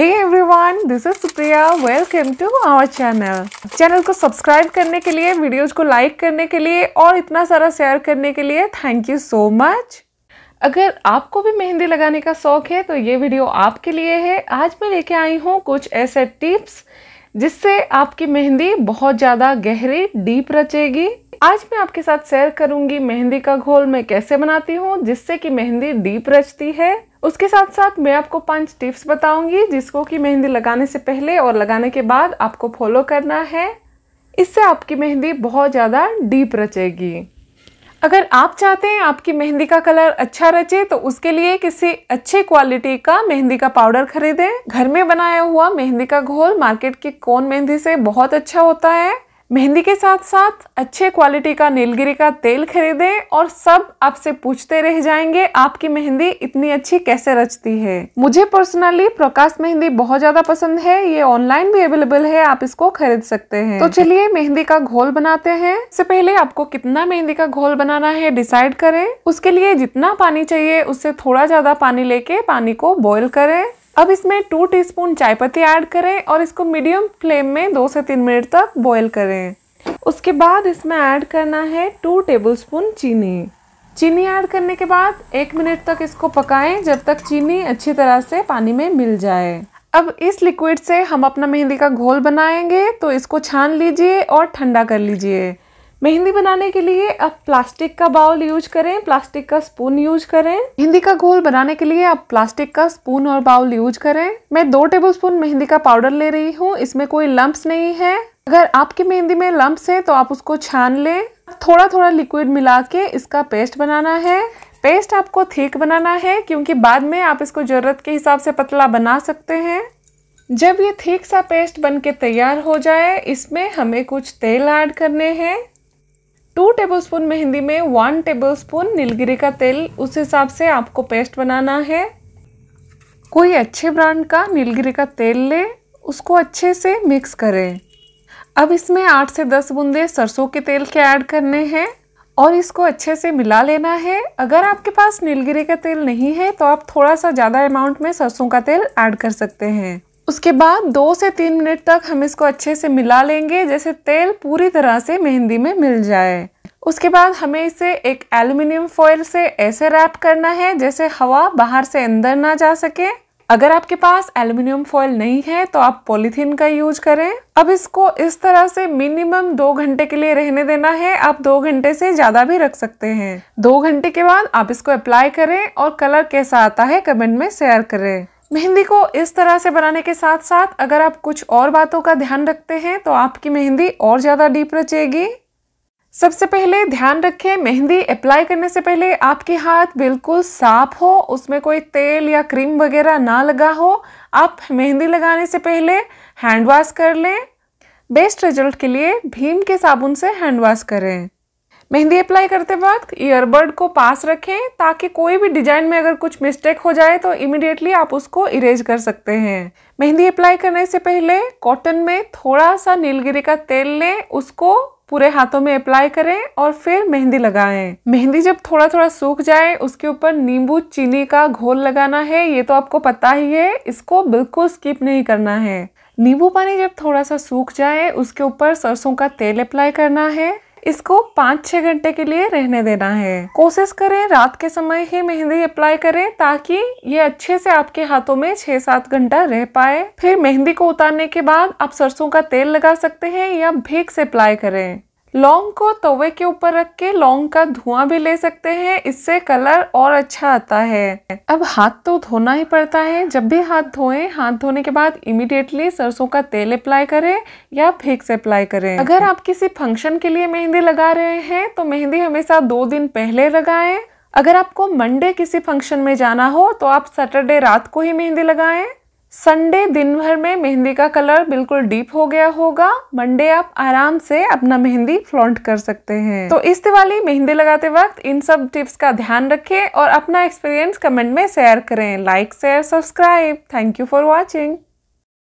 hey everyone this is Supriya welcome to our channel channel को subscribe करने के लिए वीडियोज को लाइक करने के लिए और इतना सारा शेयर करने के लिए थैंक यू सो मच अगर आपको भी मेहंदी लगाने का शौक है तो ये वीडियो आपके लिए है आज मैं लेके आई हूँ कुछ ऐसे टिप्स जिससे आपकी मेहंदी बहुत ज़्यादा गहरी डीप रचेगी आज मैं आपके साथ शेयर करूंगी मेहंदी का घोल मैं कैसे बनाती हूँ जिससे कि मेहंदी डीप रचती है उसके साथ साथ मैं आपको पांच टिप्स बताऊंगी जिसको कि मेहंदी लगाने से पहले और लगाने के बाद आपको फॉलो करना है इससे आपकी मेहंदी बहुत ज़्यादा डीप रचेगी अगर आप चाहते हैं आपकी मेहंदी का कलर अच्छा रचे तो उसके लिए किसी अच्छे क्वालिटी का मेहंदी का पाउडर खरीदें घर में बनाया हुआ मेहंदी का घोल मार्केट की कौन मेहंदी से बहुत अच्छा होता है मेहंदी के साथ साथ अच्छे क्वालिटी का नीलगिरी का तेल खरीदें और सब आपसे पूछते रह जाएंगे आपकी मेहंदी इतनी अच्छी कैसे रचती है मुझे पर्सनली प्रकाश मेहंदी बहुत ज्यादा पसंद है ये ऑनलाइन भी अवेलेबल है आप इसको खरीद सकते हैं तो चलिए मेहंदी का घोल बनाते हैं इससे पहले आपको कितना मेहंदी का घोल बनाना है डिसाइड करें उसके लिए जितना पानी चाहिए उससे थोड़ा ज्यादा पानी लेके पानी को बॉयल करें अब इसमें टू टीस्पून चाय पत्ती ऐड करें और इसको मीडियम फ्लेम में दो से तीन मिनट तक बॉयल करें उसके बाद इसमें ऐड करना है टू टेबलस्पून चीनी चीनी ऐड करने के बाद एक मिनट तक इसको पकाएं जब तक चीनी अच्छी तरह से पानी में मिल जाए अब इस लिक्विड से हम अपना मेहंदी का घोल बनाएंगे तो इसको छान लीजिए और ठंडा कर लीजिए मेहंदी बनाने के लिए आप प्लास्टिक का बाउल यूज करें प्लास्टिक का स्पून यूज करें मेहंदी का घोल बनाने के लिए आप प्लास्टिक का स्पून और बाउल यूज करें मैं दो टेबल स्पून मेहंदी का पाउडर ले रही हूँ इसमें कोई लम्ब्स नहीं है अगर आपकी मेहंदी में लम्ब्स है तो आप उसको छान लें थोड़ा थोड़ा लिक्विड मिला के इसका पेस्ट बनाना है पेस्ट आपको थीक बनाना है क्योंकि बाद में आप इसको ज़रूरत के हिसाब से पतला बना सकते हैं जब ये थीक सा पेस्ट बन के तैयार हो जाए इसमें हमें कुछ तेल ऐड करने हैं टू टेबलस्पून मेहंदी में वन टेबलस्पून नीलगिरी का तेल उस हिसाब से आपको पेस्ट बनाना है कोई अच्छे ब्रांड का नीलगिरी का तेल ले उसको अच्छे से मिक्स करें अब इसमें आठ से दस बूंदे सरसों के तेल के ऐड करने हैं और इसको अच्छे से मिला लेना है अगर आपके पास नीलगिरी का तेल नहीं है तो आप थोड़ा सा ज़्यादा अमाउंट में सरसों का तेल ऐड कर सकते हैं उसके बाद दो से तीन मिनट तक हम इसको अच्छे से मिला लेंगे जैसे तेल पूरी तरह से मेहंदी में मिल जाए उसके बाद हमें इसे एक एल्युमिनियम फॉयल से ऐसे रैप करना है जैसे हवा बाहर से अंदर ना जा सके अगर आपके पास एल्युमिनियम फॉइल नहीं है तो आप पॉलीथीन का यूज करें अब इसको इस तरह से मिनिमम दो घंटे के लिए रहने देना है आप दो घंटे से ज़्यादा भी रख सकते हैं दो घंटे के बाद आप इसको अप्लाई करें और कलर कैसा आता है कमेंट में शेयर करें मेहंदी को इस तरह से बनाने के साथ साथ अगर आप कुछ और बातों का ध्यान रखते हैं तो आपकी मेहंदी और ज़्यादा डीप रचेगी सबसे पहले ध्यान रखें मेहंदी अप्लाई करने से पहले आपके हाथ बिल्कुल साफ हो उसमें कोई तेल या क्रीम वगैरह ना लगा हो आप मेहंदी लगाने से पहले हैंड वॉश कर लें बेस्ट रिजल्ट के लिए भीम के साबुन से हैंड वॉश करें मेहंदी अप्लाई करते वक्त ईयरबड को पास रखें ताकि कोई भी डिजाइन में अगर कुछ मिस्टेक हो जाए तो इमिडिएटली आप उसको इरेज कर सकते हैं मेहंदी अप्लाई करने से पहले कॉटन में थोड़ा सा नीलगिरी का तेल लें उसको पूरे हाथों में अप्लाई करें और फिर मेहंदी लगाएं मेहंदी जब थोड़ा थोड़ा सूख जाए उसके ऊपर नींबू चीनी का घोल लगाना है ये तो आपको पता ही है इसको बिल्कुल स्किप नहीं करना है नींबू पानी जब थोड़ा सा सूख जाए उसके ऊपर सरसों का तेल अप्लाई करना है इसको पाँच छः घंटे के लिए रहने देना है कोशिश करें रात के समय ही मेहंदी अप्लाई करें ताकि ये अच्छे से आपके हाथों में छः सात घंटा रह पाए फिर मेहंदी को उतारने के बाद आप सरसों का तेल लगा सकते हैं या भीग से अप्लाई करें लौंग को तवे के ऊपर रख के लौंग का धुआं भी ले सकते हैं इससे कलर और अच्छा आता है अब हाथ तो धोना ही पड़ता है जब भी हाथ धोएं हाथ धोने के बाद इमिडिएटली सरसों का तेल अप्लाई करें या फेक से अप्लाई करें अगर आप किसी फंक्शन के लिए मेहंदी लगा रहे हैं तो मेहंदी हमेशा दो दिन पहले लगाएं अगर आपको मंडे किसी फंक्शन में जाना हो तो आप सैटरडे रात को ही मेहंदी लगाएं संडे दिन भर में मेहंदी का कलर बिल्कुल डीप हो गया होगा मंडे आप आराम से अपना मेहंदी फ्लॉन्ट कर सकते हैं तो इस दिवाली मेहंदी लगाते वक्त इन सब टिप्स का ध्यान रखें और अपना एक्सपीरियंस कमेंट में शेयर करें like share subscribe thank you for watching